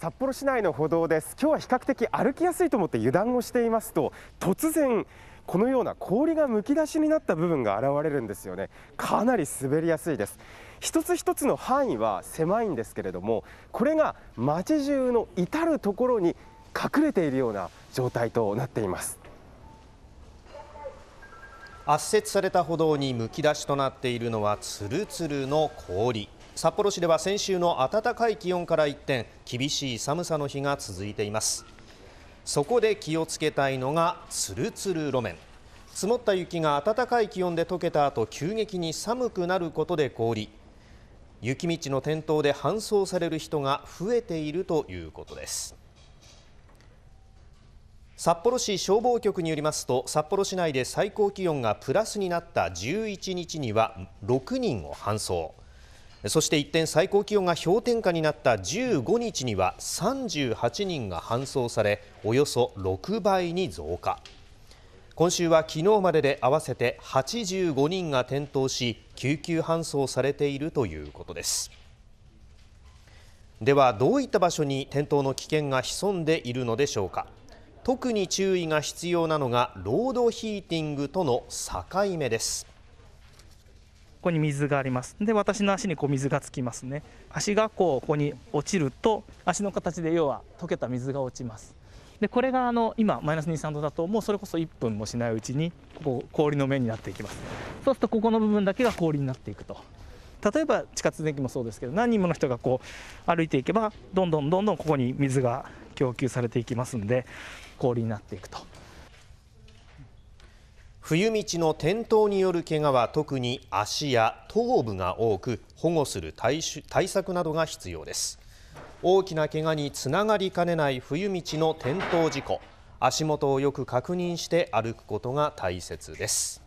札幌市内の歩道です今日は比較的歩きやすいと思って油断をしていますと突然このような氷がむき出しになった部分が現れるんですよねかなり滑りやすいです一つ一つの範囲は狭いんですけれどもこれが街中の至る所に隠れているような状態となっています圧雪された歩道にむき出しとなっているのはつるつるの氷札幌市では先週の暖かい気温から一転厳しい寒さの日が続いていますそこで気をつけたいのがつるつる路面積もった雪が暖かい気温で溶けた後急激に寒くなることで凍り雪道の転倒で搬送される人が増えているということです札幌市消防局によりますと札幌市内で最高気温がプラスになった11日には6人を搬送そして一転最高気温が氷点下になった15日には38人が搬送されおよそ6倍に増加今週は昨日までで合わせて85人が転倒し救急搬送されているということですではどういった場所に転倒の危険が潜んでいるのでしょうか特に注意が必要なのがロードヒーティングとの境目ですここに水がありますで私の足にこう水がつきますね足がこうここに落ちると足の形で要は溶けた水が落ちますでこれがあの今マイナス23度だともうそれこそ1分もしないうちにここ氷の面になっていきますそうするとここの部分だけが氷になっていくと例えば地下通電機もそうですけど何人もの人がこう歩いていけばどんどんどんどんここに水が供給されていきますんで氷になっていくと冬道の転倒による怪我は特に足や頭部が多く保護する対策などが必要です大きな怪我につながりかねない冬道の転倒事故足元をよく確認して歩くことが大切です